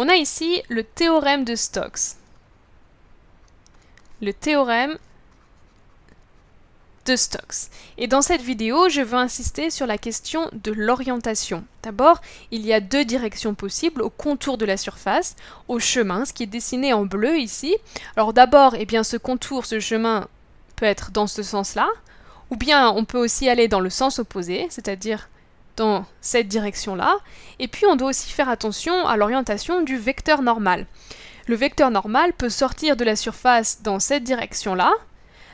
On a ici le théorème de Stokes. Le théorème de Stokes. Et dans cette vidéo, je veux insister sur la question de l'orientation. D'abord, il y a deux directions possibles au contour de la surface, au chemin, ce qui est dessiné en bleu ici. Alors d'abord, eh bien, ce contour, ce chemin peut être dans ce sens-là, ou bien on peut aussi aller dans le sens opposé, c'est-à-dire dans cette direction-là. Et puis on doit aussi faire attention à l'orientation du vecteur normal. Le vecteur normal peut sortir de la surface dans cette direction-là,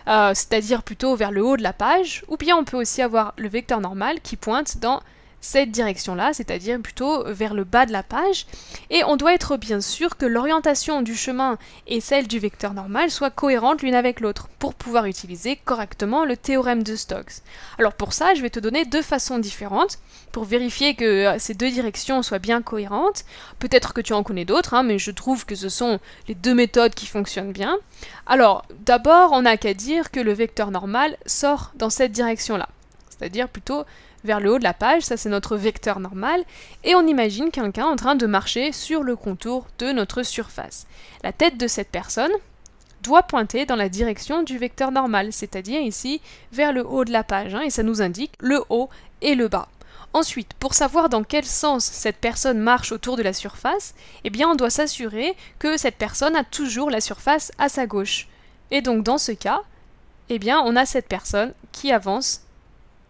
euh, c'est-à-dire plutôt vers le haut de la page, ou bien on peut aussi avoir le vecteur normal qui pointe dans cette direction-là, c'est-à-dire plutôt vers le bas de la page, et on doit être bien sûr que l'orientation du chemin et celle du vecteur normal soient cohérentes l'une avec l'autre, pour pouvoir utiliser correctement le théorème de Stokes. Alors pour ça, je vais te donner deux façons différentes, pour vérifier que euh, ces deux directions soient bien cohérentes. Peut-être que tu en connais d'autres, hein, mais je trouve que ce sont les deux méthodes qui fonctionnent bien. Alors, d'abord, on n'a qu'à dire que le vecteur normal sort dans cette direction-là c'est-à-dire plutôt vers le haut de la page, ça c'est notre vecteur normal, et on imagine quelqu'un en train de marcher sur le contour de notre surface. La tête de cette personne doit pointer dans la direction du vecteur normal, c'est-à-dire ici vers le haut de la page, hein, et ça nous indique le haut et le bas. Ensuite, pour savoir dans quel sens cette personne marche autour de la surface, eh bien on doit s'assurer que cette personne a toujours la surface à sa gauche. Et donc dans ce cas, eh bien on a cette personne qui avance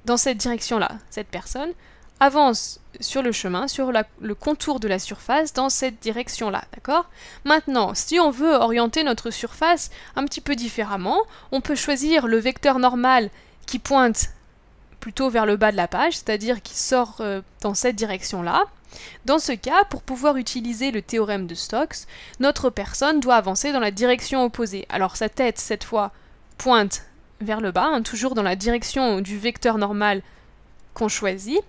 dans cette direction-là, cette personne avance sur le chemin, sur le contour de la surface, dans cette direction-là, d'accord Maintenant, si on veut orienter notre surface un petit peu différemment, on peut choisir le vecteur normal qui pointe plutôt vers le bas de la page, c'est-à-dire qui sort euh, dans cette direction-là. Dans ce cas, pour pouvoir utiliser le théorème de Stokes, notre personne doit avancer dans la direction opposée. Alors sa tête, cette fois, pointe vers le bas, hein, toujours dans la direction du vecteur normal qu'on choisit,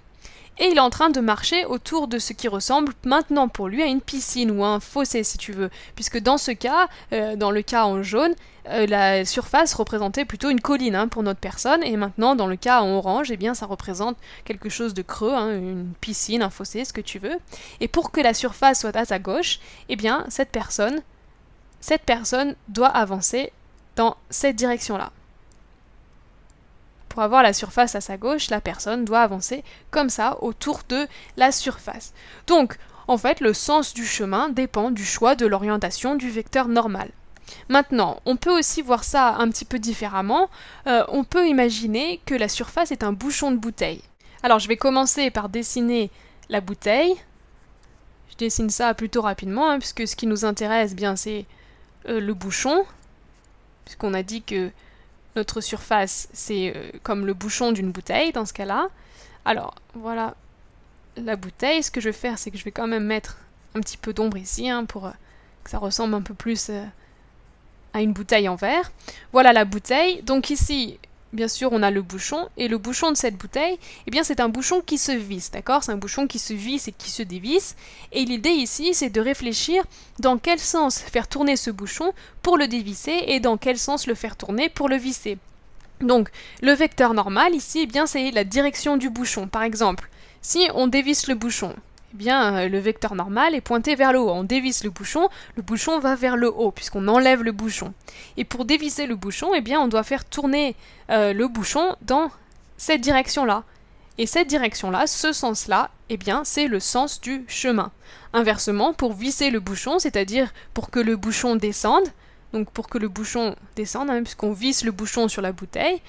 et il est en train de marcher autour de ce qui ressemble maintenant pour lui à une piscine ou à un fossé si tu veux, puisque dans ce cas, euh, dans le cas en jaune, euh, la surface représentait plutôt une colline hein, pour notre personne, et maintenant dans le cas en orange, eh bien ça représente quelque chose de creux, hein, une piscine, un fossé, ce que tu veux. Et pour que la surface soit à sa gauche, eh bien cette personne, cette personne doit avancer dans cette direction-là. Pour avoir la surface à sa gauche, la personne doit avancer comme ça autour de la surface. Donc, en fait, le sens du chemin dépend du choix de l'orientation du vecteur normal. Maintenant, on peut aussi voir ça un petit peu différemment. Euh, on peut imaginer que la surface est un bouchon de bouteille. Alors, je vais commencer par dessiner la bouteille. Je dessine ça plutôt rapidement, hein, puisque ce qui nous intéresse, bien, c'est euh, le bouchon. Puisqu'on a dit que notre surface, c'est euh, comme le bouchon d'une bouteille dans ce cas-là. Alors, voilà la bouteille. Ce que je vais faire, c'est que je vais quand même mettre un petit peu d'ombre ici hein, pour euh, que ça ressemble un peu plus euh, à une bouteille en verre. Voilà la bouteille. Donc ici, bien sûr, on a le bouchon, et le bouchon de cette bouteille, eh bien, c'est un bouchon qui se visse, d'accord C'est un bouchon qui se visse et qui se dévisse, et l'idée ici, c'est de réfléchir dans quel sens faire tourner ce bouchon pour le dévisser, et dans quel sens le faire tourner pour le visser. Donc, le vecteur normal, ici, eh bien, c'est la direction du bouchon, par exemple. Si on dévisse le bouchon, euh, le vecteur normal est pointé vers le haut. On dévisse le bouchon, le bouchon va vers le haut puisqu'on enlève le bouchon. Et pour dévisser le bouchon, eh bien on doit faire tourner euh, le bouchon dans cette direction-là. Et cette direction-là, ce sens-là, eh bien c'est le sens du chemin. Inversement, pour visser le bouchon, c'est-à-dire pour que le bouchon descende, donc pour que le bouchon descende, hein, puisqu'on visse le bouchon sur la bouteille,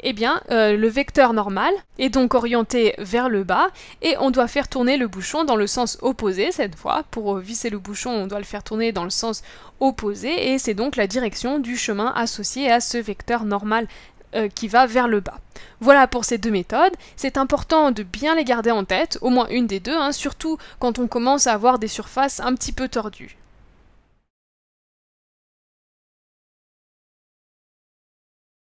eh bien euh, le vecteur normal est donc orienté vers le bas et on doit faire tourner le bouchon dans le sens opposé cette fois. Pour euh, visser le bouchon, on doit le faire tourner dans le sens opposé et c'est donc la direction du chemin associé à ce vecteur normal euh, qui va vers le bas. Voilà pour ces deux méthodes. C'est important de bien les garder en tête, au moins une des deux, hein, surtout quand on commence à avoir des surfaces un petit peu tordues.